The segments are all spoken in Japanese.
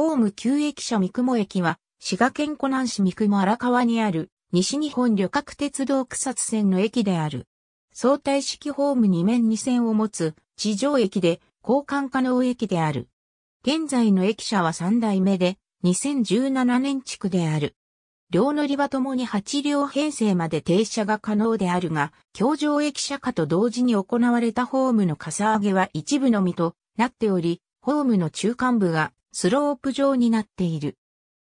ホーム旧駅舎三雲駅は、滋賀県湖南市三雲荒川にある、西日本旅客鉄道草津線の駅である。相対式ホーム2面2線を持つ、地上駅で、交換可能駅である。現在の駅舎は3代目で、2017年地区である。両乗り場ともに8両編成まで停車が可能であるが、京上駅舎かと同時に行われたホームのかさ上げは一部のみとなっており、ホームの中間部がスロープ状になっている。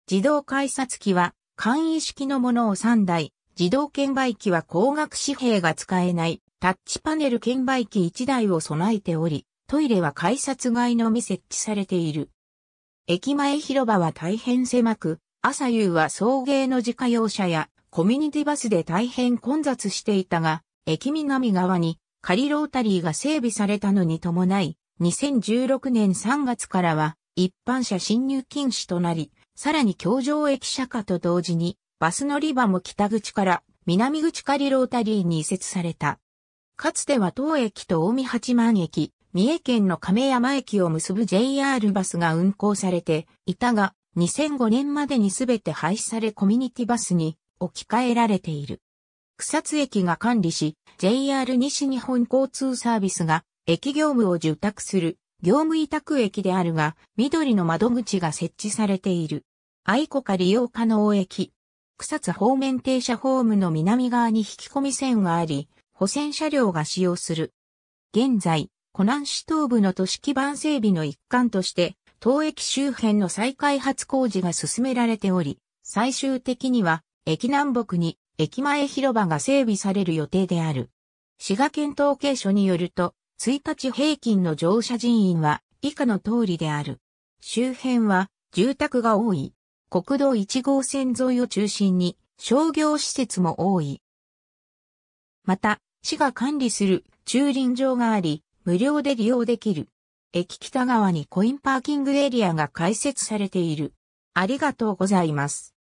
自動改札機は簡易式のものを3台、自動券売機は高額紙幣が使えないタッチパネル券売機1台を備えており、トイレは改札外のみ設置されている。駅前広場は大変狭く、朝夕は送迎の自家用車やコミュニティバスで大変混雑していたが、駅南側に仮ロータリーが整備されたのに伴い、2016年3月からは一般車進入禁止となり、さらに京城駅舎下と同時に、バス乗り場も北口から南口仮ロータリーに移設された。かつては当駅と大見八幡駅、三重県の亀山駅を結ぶ JR バスが運行されていたが、2005年までにすべて廃止されコミュニティバスに置き換えられている。草津駅が管理し、JR 西日本交通サービスが駅業務を受託する業務委託駅であるが、緑の窓口が設置されている。愛子か利用可能駅。草津方面停車ホームの南側に引き込み線があり、保線車両が使用する。現在、湖南市東部の都市基盤整備の一環として、当駅周辺の再開発工事が進められており、最終的には、駅南北に駅前広場が整備される予定である。滋賀県統計所によると、1日平均の乗車人員は以下の通りである。周辺は住宅が多い。国道1号線沿いを中心に商業施設も多い。また、市が管理する駐輪場があり、無料で利用できる。駅北側にコインパーキングエリアが開設されている。ありがとうございます。